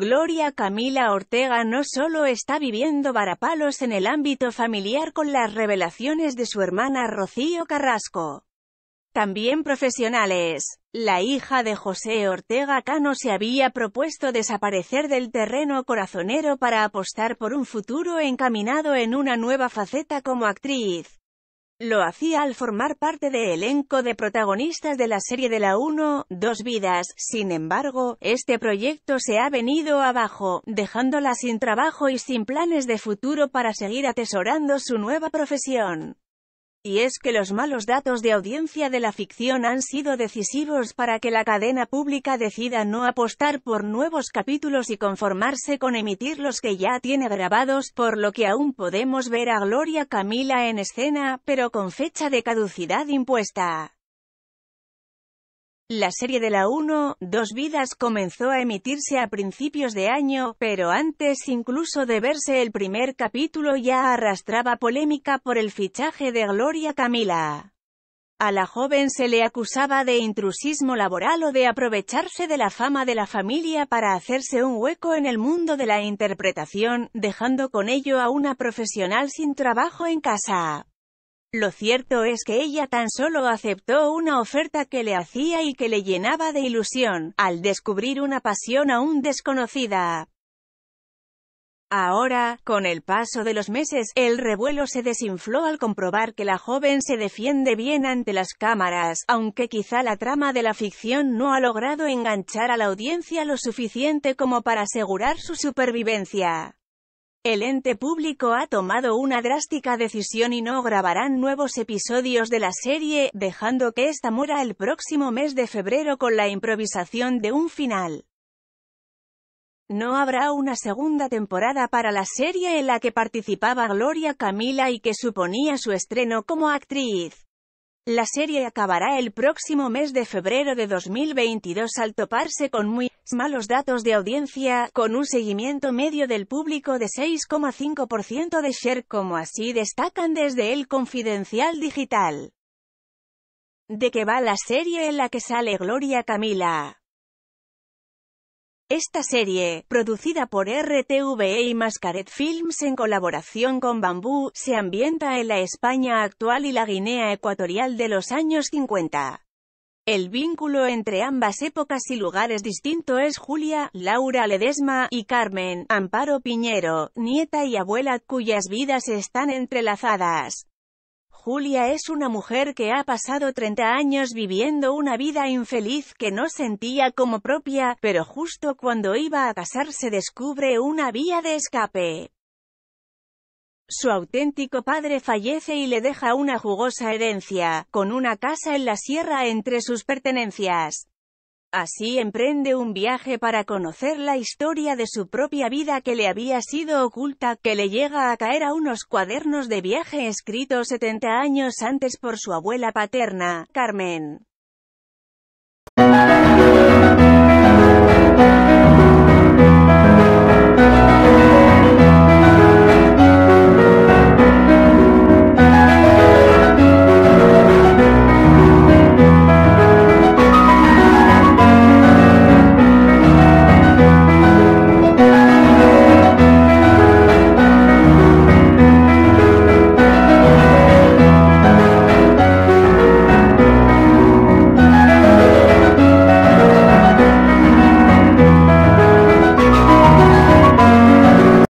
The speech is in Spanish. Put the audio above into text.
Gloria Camila Ortega no solo está viviendo varapalos en el ámbito familiar con las revelaciones de su hermana Rocío Carrasco, también profesionales. La hija de José Ortega Cano se había propuesto desaparecer del terreno corazonero para apostar por un futuro encaminado en una nueva faceta como actriz. Lo hacía al formar parte de elenco de protagonistas de la serie de la 1, Dos vidas, sin embargo, este proyecto se ha venido abajo, dejándola sin trabajo y sin planes de futuro para seguir atesorando su nueva profesión. Y es que los malos datos de audiencia de la ficción han sido decisivos para que la cadena pública decida no apostar por nuevos capítulos y conformarse con emitir los que ya tiene grabados, por lo que aún podemos ver a Gloria Camila en escena, pero con fecha de caducidad impuesta. La serie de la 1, Dos Vidas comenzó a emitirse a principios de año, pero antes incluso de verse el primer capítulo ya arrastraba polémica por el fichaje de Gloria Camila. A la joven se le acusaba de intrusismo laboral o de aprovecharse de la fama de la familia para hacerse un hueco en el mundo de la interpretación, dejando con ello a una profesional sin trabajo en casa. Lo cierto es que ella tan solo aceptó una oferta que le hacía y que le llenaba de ilusión, al descubrir una pasión aún desconocida. Ahora, con el paso de los meses, el revuelo se desinfló al comprobar que la joven se defiende bien ante las cámaras, aunque quizá la trama de la ficción no ha logrado enganchar a la audiencia lo suficiente como para asegurar su supervivencia. El ente público ha tomado una drástica decisión y no grabarán nuevos episodios de la serie, dejando que esta muera el próximo mes de febrero con la improvisación de un final. No habrá una segunda temporada para la serie en la que participaba Gloria Camila y que suponía su estreno como actriz. La serie acabará el próximo mes de febrero de 2022 al toparse con muy malos datos de audiencia, con un seguimiento medio del público de 6,5% de share, como así destacan desde el Confidencial Digital. ¿De qué va la serie en la que sale Gloria Camila? Esta serie, producida por RTVE y Mascaret Films en colaboración con Bambú, se ambienta en la España actual y la Guinea Ecuatorial de los años 50. El vínculo entre ambas épocas y lugares distinto es Julia, Laura Ledesma, y Carmen, Amparo Piñero, nieta y abuela cuyas vidas están entrelazadas. Julia es una mujer que ha pasado 30 años viviendo una vida infeliz que no sentía como propia, pero justo cuando iba a casarse descubre una vía de escape. Su auténtico padre fallece y le deja una jugosa herencia, con una casa en la sierra entre sus pertenencias. Así emprende un viaje para conocer la historia de su propia vida que le había sido oculta, que le llega a caer a unos cuadernos de viaje escritos 70 años antes por su abuela paterna, Carmen.